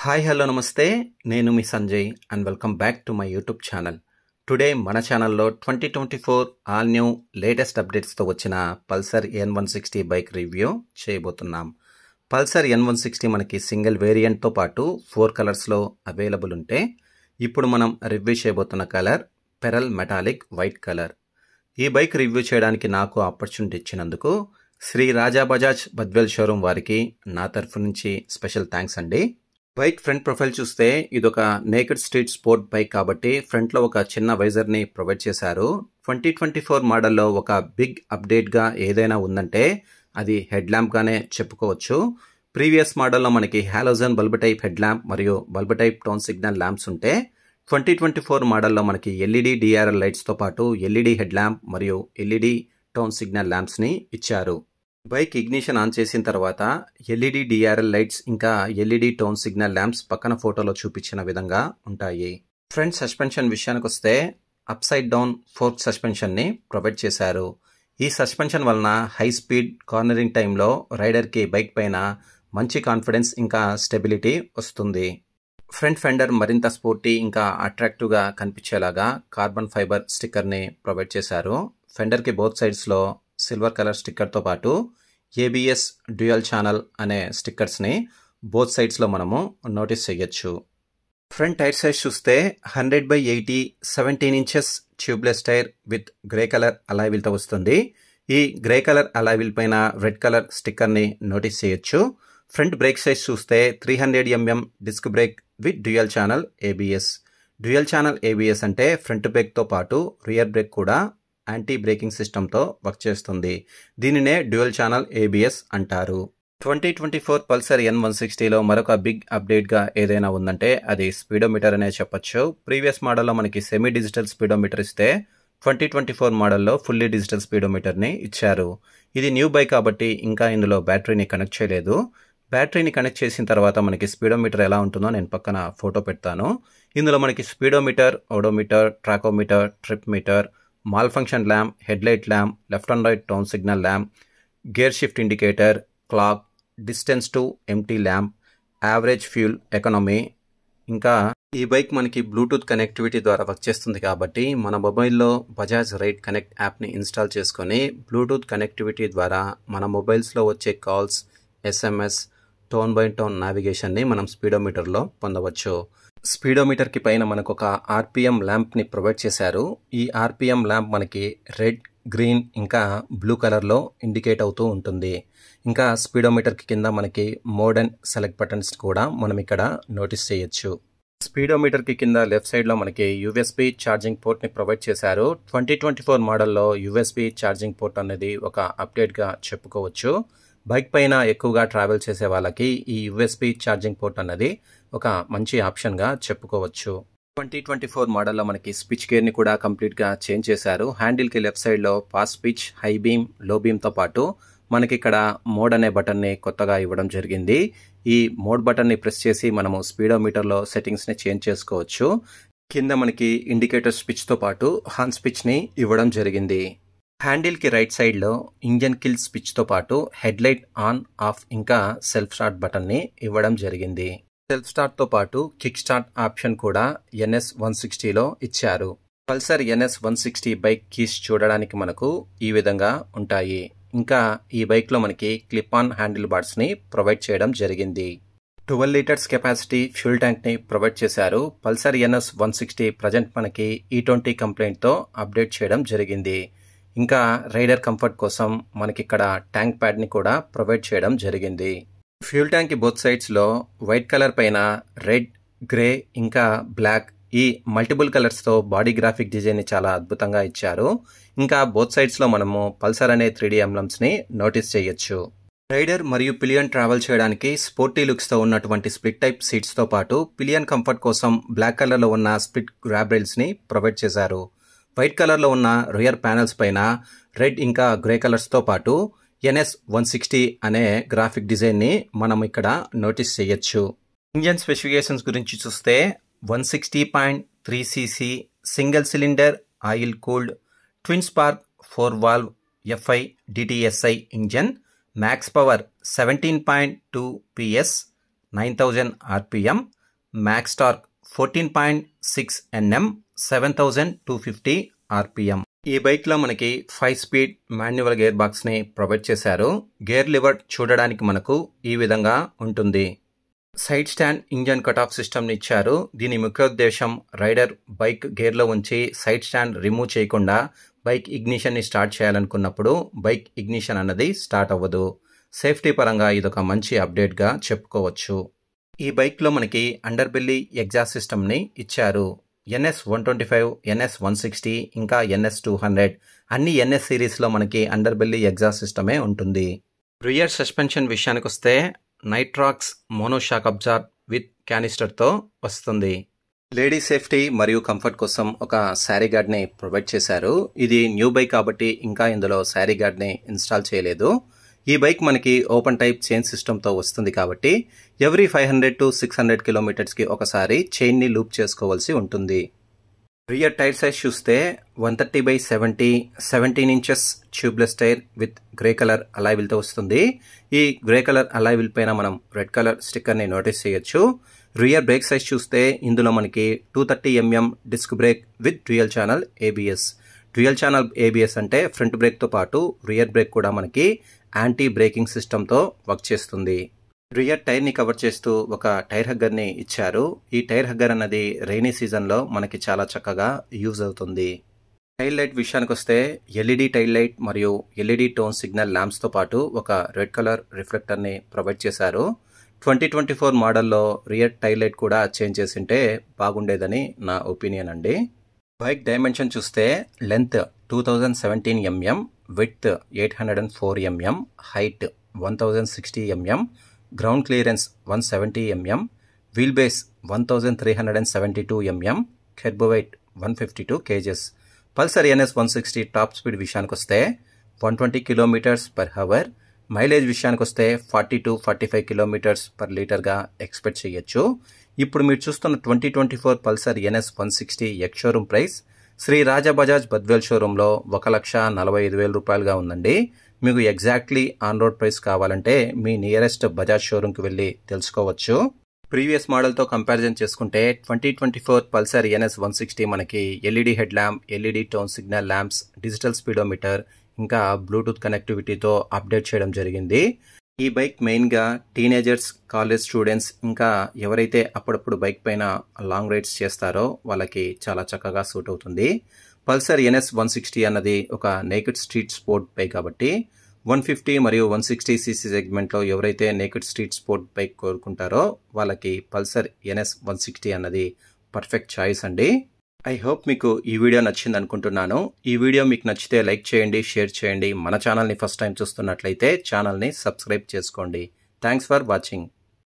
hi hello నమస్తే నేను మీ Sanjay and welcome back to my YouTube channel today మన ఛానల్లో twenty twenty four all new latest అప్డేట్స్తో వచ్చిన Pulsar N one sixty bike review చేయబోతున్నాం పల్సర్ ఎన్ వన్ సిక్స్టీ మనకి సింగిల్ వేరియంట్తో పాటు ఫోర్ కలర్స్లో అవైలబుల్ ఉంటే ఇప్పుడు మనం రివ్యూ చేయబోతున్న colour pearl metallic white colour ఈ బైక్ రివ్యూ చేయడానికి నాకు ఆపర్చునిటీ ఇచ్చినందుకు శ్రీ రాజా బజాజ్ బద్వెల్ షోరూమ్ వారికి నా తరఫు నుంచి స్పెషల్ థ్యాంక్స్ అండి బైక్ ఫ్రంట్ ప్రొఫైల్ చూస్తే ఇదొక నేకెడ్ స్ట్రీట్ స్పోర్ట్ బైక్ కాబట్టి ఫ్రంట్లో ఒక చిన్న వైజర్ని ప్రొవైడ్ చేశారు ట్వంటీ ట్వంటీ ఫోర్ మోడల్లో ఒక బిగ్ అప్డేట్గా ఏదైనా ఉందంటే అది హెడ్ ల్యాంప్గానే చెప్పుకోవచ్చు ప్రీవియస్ మోడల్లో మనకి halogen bulb type head lamp మరియు bulb type turn signal lamps ఉంటే ట్వంటీ ట్వంటీ ఫోర్ మోడల్లో మనకి ఎల్ఈడి డిఆర్ఎల్ లైట్స్తో పాటు ఎల్ఈడి హెడ్ ల్యాంప్ మరియు ఎల్ఈడి టోన్ సిగ్నల్ ల్యాంప్స్ని ఇచ్చారు బైక్ ఇగ్నిషన్ ఆన్ చేసిన తర్వాత ఎల్ఈడి డిఆర్ఎల్ లైట్స్ ఇంకా ఎల్ఈడి టోన్ సిగ్నల్ ల్యాంప్స్ పక్కన ఫోటోలో చూపించిన విధంగా ఉంటాయి ఫ్రంట్ సస్పెన్షన్ విషయానికి వస్తే అప్సైడ్ డౌన్ ఫోర్క్ సస్పెన్షన్ని ప్రొవైడ్ చేశారు ఈ సస్పెన్షన్ వలన హై స్పీడ్ కార్నరింగ్ టైంలో రైడర్కి బైక్ పైన మంచి కాన్ఫిడెన్స్ ఇంకా స్టెబిలిటీ వస్తుంది ఫ్రంట్ ఫెండర్ మరింత స్పోర్టీ ఇంకా అట్రాక్టివ్గా కనిపించేలాగా కార్బన్ ఫైబర్ స్టిక్కర్ని ప్రొవైడ్ చేశారు ఫెండర్కి బోత్ సైడ్స్లో సిల్వర్ కలర్ స్టిక్కర్తో పాటు ఏబిఎస్ డ్యూయల్ ఛానల్ అనే స్టిక్కర్స్ని బోత్ సైడ్స్లో మనము నోటీస్ చేయొచ్చు ఫ్రంట్ టైర్ సైజ్ చూస్తే hundred by eighty seventeen inches tubeless tyre with grey colour అలాయిల్తో వస్తుంది ఈ గ్రే కలర్ అలాయిల్ పైన రెడ్ కలర్ స్టిక్కర్ని నోటీస్ చేయొచ్చు ఫ్రంట్ బ్రేక్ సైజ్ చూస్తే three hundred MM disc brake with dual channel ABS dual channel ABS అంటే front బ్రేక్తో పాటు రియర్ బ్రేక్ కూడా యాంటీ బ్రేకింగ్ సిస్టంతో వర్క్ చేస్తుంది దీనినే డ్యూయల్ ఛానల్ ఏబిఎస్ అంటారు twenty twenty four Pulsar N one సిక్స్టీలో మరొక బిగ్ అప్డేట్గా ఏదైనా ఉందంటే అది స్పీడోమీటర్ అనే చెప్పొచ్చు ప్రీవియస్ మోడల్లో మనకి సెమీ డిజిటల్ స్పీడోమీటర్ ఇస్తే ట్వంటీ ట్వంటీ ఫోర్ మోడల్లో ఫుల్లీ డిజిటల్ స్పీడోమీటర్ని ఇచ్చారు ఇది న్యూ బైక్ కాబట్టి ఇంకా ఇందులో బ్యాటరీని కనెక్ట్ చేయలేదు బ్యాటరీని కనెక్ట్ చేసిన తర్వాత మనకి స్పీడోమీటర్ ఎలా ఉంటుందో నేను పక్కన ఫోటో పెడతాను ఇందులో మనకి speedometer odometer tachometer trip meter malfunction lamp headlight lamp left and right turn signal lamp gear shift indicator clock distance to empty lamp average fuel economy ఇంకా ఈ బైక్ మనకి బ్లూటూత్ కనెక్టివిటీ ద్వారా వర్క్ చేస్తుంది కాబట్టి మన మొబైల్లో బజాజ్ రైడ్ కనెక్ట్ యాప్ని install చేసుకొని బ్లూటూత్ కనెక్టివిటీ ద్వారా మన మొబైల్స్లో వచ్చే calls SMS turn by turn నావిగేషన్ని మనం స్పీడోమీటర్లో పొందవచ్చు స్పీడోమీటర్కి పైన మనకు ఒక ఆర్పిఎం ల్యాంప్ని ప్రొవైడ్ చేశారు ఈ ఆర్పిఎం ల్యాంప్ మనకి రెడ్ గ్రీన్ ఇంకా బ్లూ కలర్లో ఇండికేట్ అవుతూ ఉంటుంది ఇంకా స్పీడోమీటర్కి కింద మనకి మోడర్న్ సెలెక్ట్ బటన్స్ కూడా మనం ఇక్కడ నోటీస్ చేయొచ్చు స్పీడోమీటర్కి కింద లెఫ్ట్ సైడ్లో మనకి యూఎస్బి ఛార్జింగ్ పోర్ట్ని ప్రొవైడ్ చేశారు ట్వంటీ ట్వంటీ ఫోర్ మోడల్లో యూఎస్బి ఛార్జింగ్ పోర్ట్ అనేది ఒక అప్డేట్గా చెప్పుకోవచ్చు బైక్ పైన ఎక్కువగా ట్రావెల్ చేసే వాళ్ళకి ఈ యూఎస్బి ఛార్జింగ్ పోర్ట్ అన్నది ఒక మంచి ఆప్షన్గా చెప్పుకోవచ్చు ట్వంటీ ట్వంటీ ఫోర్ మోడల్లో మనకి స్పిచ్ కేర్ని కూడా కంప్లీట్గా చేంజ్ చేశారు హ్యాండిల్కి లెఫ్ట్ సైడ్లో pass switch high beam low బీమ్తో పాటు మనకి ఇక్కడ మోడ్ అనే బటన్ని కొత్తగా ఇవ్వడం జరిగింది ఈ మోడ్ బటన్ని ప్రెస్ చేసి మనము స్పీడోమీటర్లో సెట్టింగ్స్ని చేంజ్ చేసుకోవచ్చు కింద మనకి ఇండికేటర్ స్పిచ్తో పాటు హాన్ స్పిచ్ని ఇవ్వడం జరిగింది హ్యాండిల్కి రైట్ సైడ్లో ఇంజన్ కిల్ స్పిచ్తో పాటు హెడ్లైట్ ఆన్ ఆఫ్ ఇంకా సెల్ఫ్ స్టార్ట్ బటన్ని ఇవ్వడం జరిగింది సెల్ఫ్ స్టార్ట్తో పాటు కిక్ స్టార్ట్ ఆప్షన్ కూడా ఎన్ఎస్ వన్ సిక్స్టీలో ఇచ్చారు Pulsar NS one sixty bike keys చూడడానికి మనకు ఈ విధంగా ఉంటాయి ఇంకా ఈ బైక్లో మనకి క్లిప్ ఆన్ హ్యాండిల్ బార్స్ని ప్రొవైడ్ చేయడం జరిగింది ట్వెల్వ్ లీటర్స్ కెపాసిటీ ఫ్యూల్ ట్యాంక్ని ప్రొవైడ్ చేశారు Pulsar NS one sixty present మనకి ఈ ట్వంటీ కంప్లైంట్తో అప్డేట్ చేయడం జరిగింది ఇంకా రైడర్ కంఫర్ట్ కోసం మనకిక్కడ ట్యాంక్ ప్యాడ్ని కూడా ప్రొవైడ్ చేయడం జరిగింది ఫ్యూల్ ట్యాంక్ బోత్ సైడ్స్లో వైట్ కలర్ పైన రెడ్ గ్రే ఇంకా బ్లాక్ ఈ మల్టిపుల్ కలర్స్తో బాడీ గ్రాఫిక్ డిజైన్ని చాలా అద్భుతంగా ఇచ్చారు ఇంకా బోత్ సైడ్స్లో మనము పల్సర్ అనే త్రీ త్రీడీ ఎంబ్లమ్స్ని నోటీస్ చేయొచ్చు రైడర్ మరియు పిలియన్ ట్రావెల్ చేయడానికి స్పోర్టీ లుక్స్తో ఉన్నటువంటి స్ప్లిట్ టైప్ సీట్స్తో పాటు పిలియన్ కంఫర్ట్ కోసం బ్లాక్ కలర్లో ఉన్న స్ప్లిట్ గ్రాబ్ ప్రొవైడ్ చేశారు వైట్ కలర్లో ఉన్న రియర్ ప్యానల్స్ పైన రెడ్ ఇంకా గ్రే కలర్స్తో పాటు ఎన్ఎస్ వన్ సిక్స్టీ అనే గ్రాఫిక్ డిజైన్ని మనం ఇక్కడ నోటీస్ చేయొచ్చు ఇంజన్ స్పెసిఫికేషన్స్ గురించి చూస్తే one sixty point three CC single cylinder oil cooled twin spark four valve FI DTSi engine max power seventeen point two PS nine thousand RPM max torque fourteen point six NM seven thousand two fifty RPM ఈ బైక్లో మనకి five speed manual gear బాక్స్ని provide చేశారు gear lever చూడడానికి మనకు ఈ విధంగా ఉంటుంది side stand engine cut off సిస్టమ్ని ఇచ్చారు దీని ముఖ్య ఉద్దేశం రైడర్ బైక్ గేర్లో ఉంచి సైడ్ స్టాండ్ రిమూవ్ చేయకుండా బైక్ ఇగ్నిషన్ని స్టార్ట్ చేయాలనుకున్నప్పుడు బైక్ ఇగ్నిషన్ అన్నది స్టార్ట్ అవ్వదు సేఫ్టీ పరంగా ఇదొక మంచి అప్డేట్గా చెప్పుకోవచ్చు ఈ బైక్లో మనకి అండర్బిల్లీ ఎగ్జాస్ట్ సిస్టమ్ని ఇచ్చారు NS one twenty five NS one sixty ఇంకా ఎన్ఎస్ టూ హండ్రెడ్ అన్ని ఎన్ఎస్ సిరీస్లో మనకి అండర్ బెల్లీ ఎగ్జాస్ట్ సిస్టమే ఉంటుంది రియర్ సస్పెన్షన్ విషయానికి వస్తే నైట్రాక్స్ మోనోషాక్ అబ్జార్ విత్ క్యానిస్టర్తో వస్తుంది లేడీ సేఫ్టీ మరియు కంఫర్ట్ కోసం ఒక శారీ గార్డ్ని ప్రొవైడ్ చేశారు ఇది న్యూ బైక్ కాబట్టి ఇంకా ఇందులో శారీ గార్డ్ని ఇన్స్టాల్ చేయలేదు ఈ బైక్ మనకి ఓపెన్ టైప్ చైన్ సిస్టమ్తో వస్తుంది కాబట్టి every five hundred to six hundred కిలోమీటర్స్కి ఒకసారి చైన్ని లూప్ చేసుకోవాల్సి ఉంటుంది రియర్ టైర్ సైజ్ చూస్తే one thirty by seventy seventeen inches tubeless tyre with grey colour అలాయిల్తో వస్తుంది ఈ గ్రే కలర్ అలాయిల్ పైన మనం రెడ్ కలర్ స్టిక్కర్ని నోటీస్ చేయొచ్చు రియర్ బ్రేక్ సైజ్ చూస్తే ఇందులో మనకి two thirty MM disc brake with dual channel ABS dual channel ABS అంటే ఫ్రంట్ బ్రేక్తో పాటు రియర్ బ్రేక్ కూడా మనకి యాంటీ బ్రేకింగ్ సిస్టంతో వర్క్ చేస్తుంది రియర్ టైర్ని కవర్ చేస్తూ ఒక టైర్ హగ్గర్ని ఇచ్చారు ఈ టైర్ హగ్గర్ అన్నది రైనీ సీజన్లో మనకి చాలా చక్కగా యూజ్ అవుతుంది టైల్ లైట్ విషయానికి వస్తే ఎల్ఈడి టైల్ లైట్ మరియు ఎల్ఈడి టోన్ సిగ్నల్ ల్యాంప్స్తో పాటు ఒక రెడ్ కలర్ రిఫ్లెక్టర్ని ప్రొవైడ్ చేశారు ట్వంటీ ట్వంటీ ఫోర్ మోడల్లో రియర్ టైల్ లైట్ కూడా చేంజ్ చేసింటే బాగుండేదని నా ఒపీనియన్ అండి బైక్ డైమెన్షన్ చూస్తే length two thousand seventeen MM width eight hundred and four MM height one thousand sixty MM ground clearance one seventy MM wheel base one thousand three hundred and seventy two MM kerb one fifty two kgs Pulsar NS e one sixty top speed విషయానికి వస్తే one twenty kilometres per hour mileage విషయానికి వస్తే forty to forty five kilometres per లీటర్గా expect చేయొచ్చు ఇప్పుడు మీరు చూస్తున్న twenty twenty four Pulsar NS e one sixty ex showroom price Shri Raja Bajaj Badvel షోరూంలో ఒక లక్ష నలభై ఐదు వేల రూపాయలుగా ఉందండి మీకు ఎగ్జాక్ట్లీ ఆన్ రోడ్ ప్రైస్ కావాలంటే మీ నియరెస్ట్ బజాజ్ షోరూంకి వెళ్ళి తెలుసుకోవచ్చు ప్రీవియస్ మోడల్తో కంపారిజన్ చేసుకుంటే twenty twenty four Pulsar NS e one sixty మనకి LED e head lamp LED e turn signal lamps digital speedometer ఇంకా బ్లూటూత్ కనెక్టివిటీతో అప్డేట్ చేయడం జరిగింది ఈ బైక్ మెయిన్గా టీనేజర్స్ కాలేజ్ స్టూడెంట్స్ ఇంకా ఎవరైతే అప్పుడప్పుడు బైక్ పైన లాంగ్ రైడ్స్ చేస్తారో వాళ్ళకి చాలా చక్కగా సూట్ అవుతుంది పల్సర్ ఎన్ఎస్ వన్ సిక్స్టీ అన్నది ఒక నేకెడ్ స్ట్రీట్ స్పోర్ట్ బైక్ కాబట్టి వన్ ఫిఫ్టీ మరియు వన్ సిక్స్టీ సీసీ సెగ్మెంట్లో ఎవరైతే నేకెడ్ స్ట్రీట్ స్పోర్ట్ బైక్ కోరుకుంటారో వాళ్ళకి పల్సర్ ఎన్ఎస్ వన్ సిక్స్టీ అన్నది పర్ఫెక్ట్ చాయిస్ అండి ఐ హోప్ మీకు ఈ వీడియో నచ్చింది అనుకుంటున్నాను ఈ వీడియో మీకు నచ్చితే లైక్ చేయండి షేర్ చేయండి మన ఛానల్ని ఫస్ట్ టైం చూస్తున్నట్లయితే ఛానల్ని సబ్స్క్రైబ్ చేసుకోండి థ్యాంక్స్ ఫర్ వాచింగ్